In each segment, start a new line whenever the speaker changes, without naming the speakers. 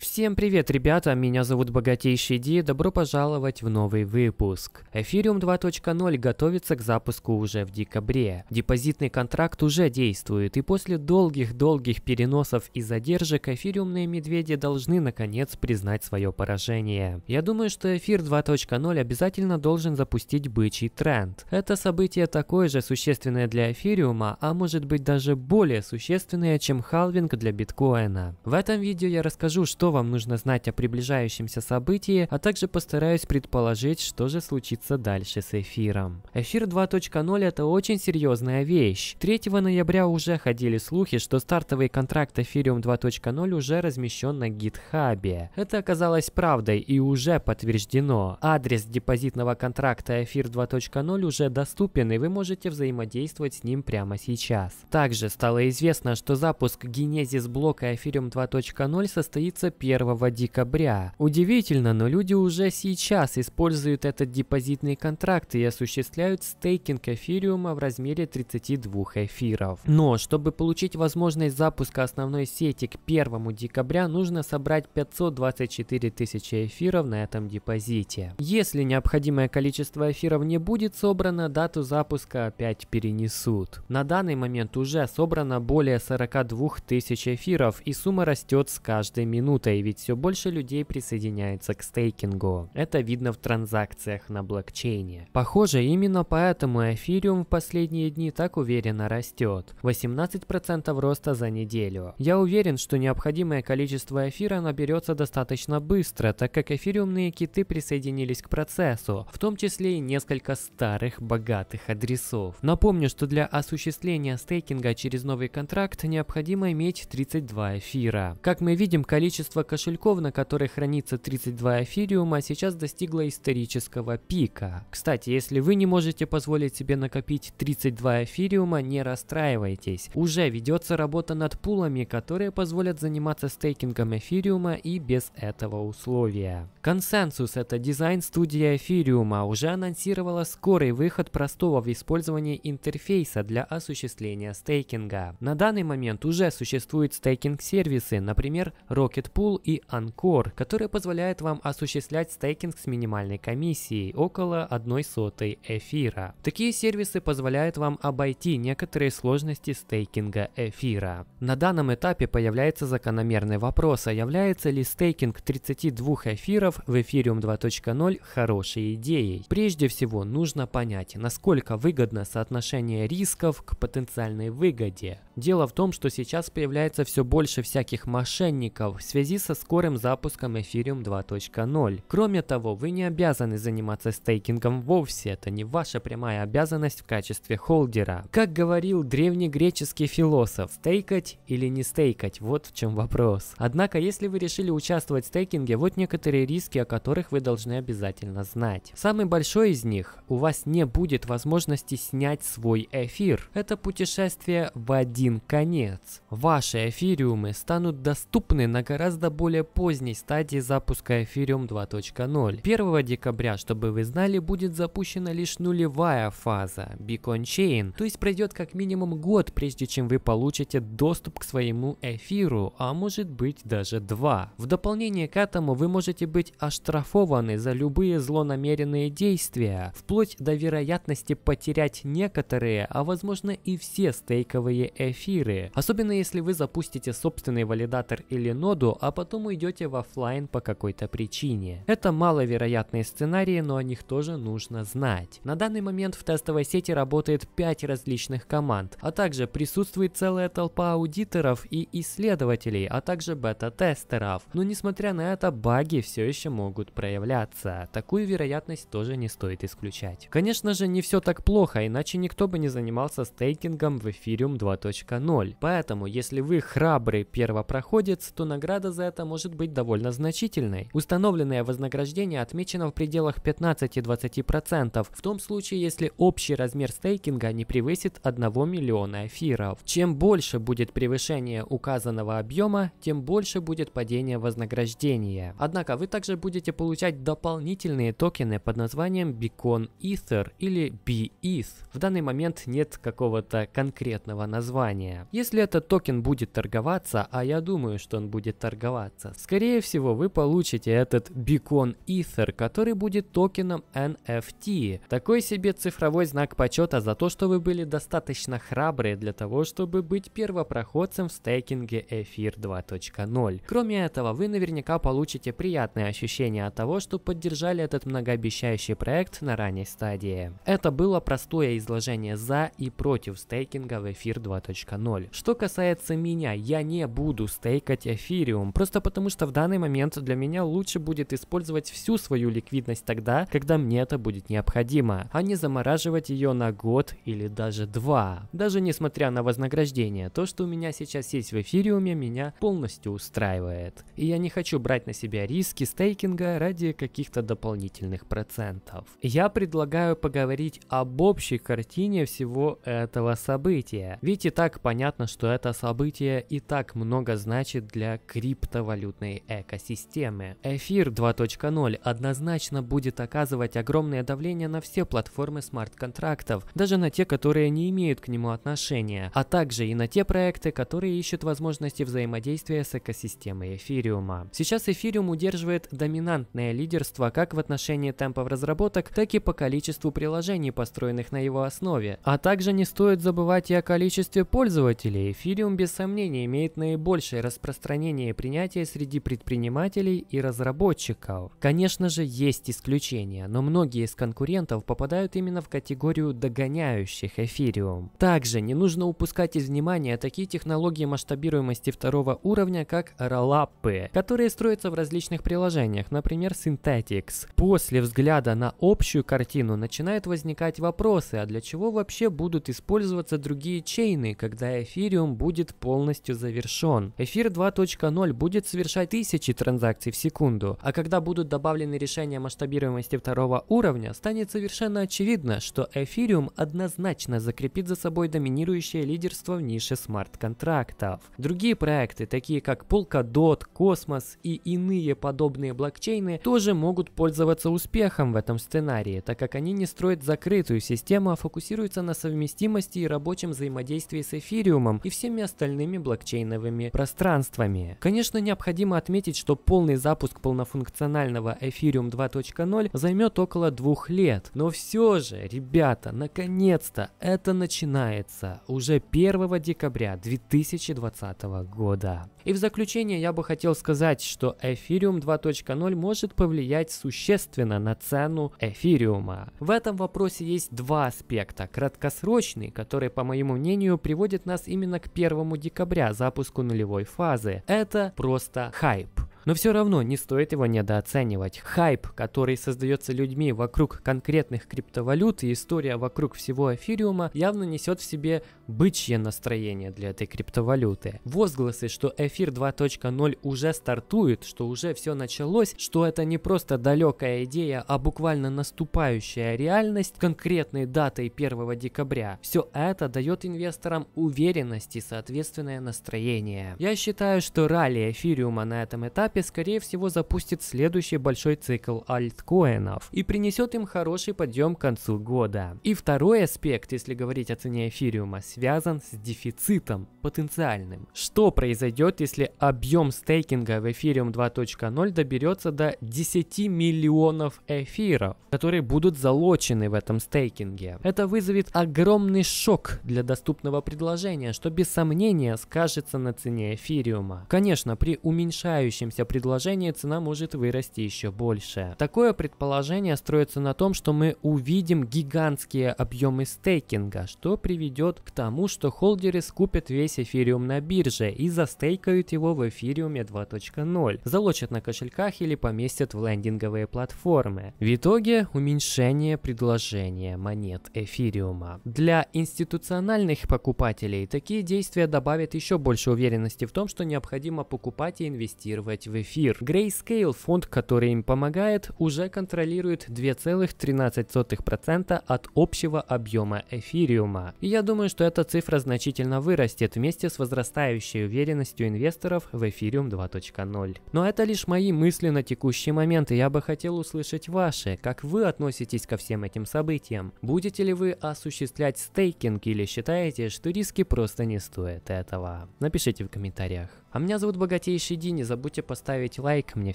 Всем привет, ребята! Меня зовут Богатейший Ди, добро пожаловать в новый выпуск. Эфириум 2.0 готовится к запуску уже в декабре. Депозитный контракт уже действует, и после долгих-долгих переносов и задержек эфириумные медведи должны наконец признать свое поражение. Я думаю, что эфир 2.0 обязательно должен запустить бычий тренд. Это событие такое же существенное для эфириума, а может быть даже более существенное, чем халвинг для биткоина. В этом видео я расскажу, что вам нужно знать о приближающемся событии, а также постараюсь предположить, что же случится дальше с эфиром. Эфир 2.0 это очень серьезная вещь. 3 ноября уже ходили слухи, что стартовый контракт Ethereum 2.0 уже размещен на GitHub. Это оказалось правдой и уже подтверждено. Адрес депозитного контракта Эфир 2.0 уже доступен, и вы можете взаимодействовать с ним прямо сейчас. Также стало известно, что запуск генезис блока Ethereum 2.0 состоится 1 декабря. Удивительно, но люди уже сейчас используют этот депозитный контракт и осуществляют стейкинг эфириума в размере 32 эфиров. Но, чтобы получить возможность запуска основной сети к 1 декабря, нужно собрать 524 тысячи эфиров на этом депозите. Если необходимое количество эфиров не будет собрано, дату запуска опять перенесут. На данный момент уже собрано более 42 тысяч эфиров и сумма растет с каждой минутой криптовалютой, ведь все больше людей присоединяется к стейкингу. Это видно в транзакциях на блокчейне. Похоже, именно поэтому эфириум в последние дни так уверенно растет. 18% роста за неделю. Я уверен, что необходимое количество эфира наберется достаточно быстро, так как эфириумные киты присоединились к процессу, в том числе и несколько старых богатых адресов. Напомню, что для осуществления стейкинга через новый контракт необходимо иметь 32 эфира. Как мы видим, количество Количество кошельков, на которых хранится 32 эфириума, сейчас достигло исторического пика. Кстати, если вы не можете позволить себе накопить 32 эфириума, не расстраивайтесь. Уже ведется работа над пулами, которые позволят заниматься стейкингом эфириума и без этого условия. Консенсус — это дизайн студия эфириума, уже анонсировала скорый выход простого в использовании интерфейса для осуществления стейкинга. На данный момент уже существуют стейкинг-сервисы, например, Rocket Pool Pool и Анкор, которые позволяют вам осуществлять стейкинг с минимальной комиссией, около 1 сотой эфира. Такие сервисы позволяют вам обойти некоторые сложности стейкинга эфира. На данном этапе появляется закономерный вопрос, а является ли стейкинг 32 эфиров в Ethereum 2.0 хорошей идеей? Прежде всего, нужно понять, насколько выгодно соотношение рисков к потенциальной выгоде. Дело в том, что сейчас появляется все больше всяких мошенников в связи связи со скорым запуском Ethereum 2.0. Кроме того, вы не обязаны заниматься стейкингом вовсе, это не ваша прямая обязанность в качестве холдера. Как говорил древнегреческий философ, стейкать или не стейкать, вот в чем вопрос. Однако, если вы решили участвовать в стейкинге, вот некоторые риски, о которых вы должны обязательно знать. Самый большой из них – у вас не будет возможности снять свой эфир. Это путешествие в один конец. Ваши эфириумы станут доступны на гораздо гораздо более поздней стадии запуска Ethereum 2.0. 1 декабря, чтобы вы знали, будет запущена лишь нулевая фаза Beacon Chain, то есть пройдет как минимум год, прежде чем вы получите доступ к своему эфиру, а может быть даже два. В дополнение к этому вы можете быть оштрафованы за любые злонамеренные действия, вплоть до вероятности потерять некоторые, а возможно и все стейковые эфиры, особенно если вы запустите собственный валидатор или ноду, а а потом уйдете в офлайн по какой-то причине. Это маловероятные сценарии, но о них тоже нужно знать. На данный момент в тестовой сети работает 5 различных команд, а также присутствует целая толпа аудиторов и исследователей, а также бета-тестеров. Но несмотря на это, баги все еще могут проявляться. Такую вероятность тоже не стоит исключать. Конечно же, не все так плохо, иначе никто бы не занимался стейкингом в эфириум 2.0. Поэтому, если вы храбрый первопроходец, то награда за за это может быть довольно значительной. Установленное вознаграждение отмечено в пределах 15-20%, в том случае, если общий размер стейкинга не превысит 1 миллиона эфиров. Чем больше будет превышение указанного объема, тем больше будет падение вознаграждения. Однако вы также будете получать дополнительные токены под названием Beacon Ether или BETH. В данный момент нет какого-то конкретного названия. Если этот токен будет торговаться, а я думаю, что он будет торговаться, торговаться. Скорее всего, вы получите этот бикон Ether, который будет токеном NFT. Такой себе цифровой знак почета за то, что вы были достаточно храбрые для того, чтобы быть первопроходцем в стейкинге Эфир 2.0. Кроме этого, вы наверняка получите приятное ощущение от того, что поддержали этот многообещающий проект на ранней стадии. Это было простое изложение за и против стейкинга в Эфир 2.0. Что касается меня, я не буду стейкать эфириум, Просто потому что в данный момент для меня лучше будет использовать всю свою ликвидность тогда, когда мне это будет необходимо, а не замораживать ее на год или даже два. Даже несмотря на вознаграждение, то, что у меня сейчас есть в эфириуме, меня полностью устраивает. И я не хочу брать на себя риски стейкинга ради каких-то дополнительных процентов. Я предлагаю поговорить об общей картине всего этого события. Ведь и так понятно, что это событие и так много значит для крипто криптовалютной экосистемы. Эфир 2.0 однозначно будет оказывать огромное давление на все платформы смарт-контрактов, даже на те, которые не имеют к нему отношения, а также и на те проекты, которые ищут возможности взаимодействия с экосистемой эфириума. Сейчас эфириум удерживает доминантное лидерство как в отношении темпов разработок, так и по количеству приложений, построенных на его основе. А также не стоит забывать и о количестве пользователей. Эфириум без сомнения имеет наибольшее распространение и принятие понятие среди предпринимателей и разработчиков. Конечно же, есть исключения, но многие из конкурентов попадают именно в категорию догоняющих эфириум. Также не нужно упускать из внимания такие технологии масштабируемости второго уровня, как ролапы, которые строятся в различных приложениях, например, Synthetix. После взгляда на общую картину начинают возникать вопросы, а для чего вообще будут использоваться другие чейны, когда эфириум будет полностью завершен. Эфир 2.0 будет будет совершать тысячи транзакций в секунду, а когда будут добавлены решения масштабируемости второго уровня, станет совершенно очевидно, что эфириум однозначно закрепит за собой доминирующее лидерство в нише смарт-контрактов. Другие проекты, такие как Polkadot, Cosmos и иные подобные блокчейны, тоже могут пользоваться успехом в этом сценарии, так как они не строят закрытую систему, а фокусируются на совместимости и рабочем взаимодействии с эфириумом и всеми остальными блокчейновыми пространствами. Конечно, Конечно, необходимо отметить, что полный запуск полнофункционального Ethereum 2.0 займет около двух лет. Но все же, ребята, наконец-то это начинается уже 1 декабря 2020 года. И в заключение я бы хотел сказать, что Ethereum 2.0 может повлиять существенно на цену эфириума. В этом вопросе есть два аспекта. Краткосрочный, который, по моему мнению, приводит нас именно к 1 декабря, запуску нулевой фазы. Это просто хайп. Но все равно не стоит его недооценивать. Хайп, который создается людьми вокруг конкретных криптовалют и история вокруг всего эфириума, явно несет в себе бычье настроение для этой криптовалюты. Возгласы, что эфир 2.0 уже стартует, что уже все началось, что это не просто далекая идея, а буквально наступающая реальность конкретной датой 1 декабря. Все это дает инвесторам уверенность и соответственное настроение. Я считаю, что ралли эфириума на этом этапе этапе, скорее всего, запустит следующий большой цикл альткоинов и принесет им хороший подъем к концу года. И второй аспект, если говорить о цене эфириума, связан с дефицитом потенциальным. Что произойдет, если объем стейкинга в Ethereum 2.0 доберется до 10 миллионов эфиров, которые будут залочены в этом стейкинге? Это вызовет огромный шок для доступного предложения, что без сомнения скажется на цене эфириума. Конечно, при уменьшающемся а предложении цена может вырасти еще больше. Такое предположение строится на том, что мы увидим гигантские объемы стейкинга, что приведет к тому, что холдеры скупят весь эфириум на бирже и застейкают его в эфириуме 2.0, залочат на кошельках или поместят в лендинговые платформы. В итоге уменьшение предложения монет эфириума. Для институциональных покупателей такие действия добавят еще больше уверенности в том, что необходимо покупать и инвестировать в эфир. Grayscale, фонд, который им помогает, уже контролирует 2,13% от общего объема эфириума. И я думаю, что эта цифра значительно вырастет вместе с возрастающей уверенностью инвесторов в эфириум 2.0. Но это лишь мои мысли на текущий момент, и я бы хотел услышать ваши, как вы относитесь ко всем этим событиям. Будете ли вы осуществлять стейкинг или считаете, что риски просто не стоят этого? Напишите в комментариях. А меня зовут Богатейший Дин, не забудьте поставить поставить лайк, мне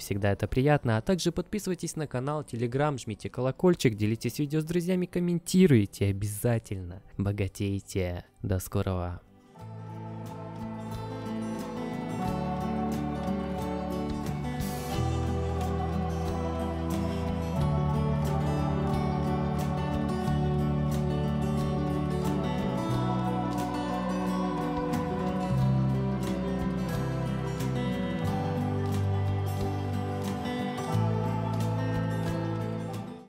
всегда это приятно, а также подписывайтесь на канал, телеграм, жмите колокольчик, делитесь видео с друзьями, комментируйте обязательно, богатейте. До скорого!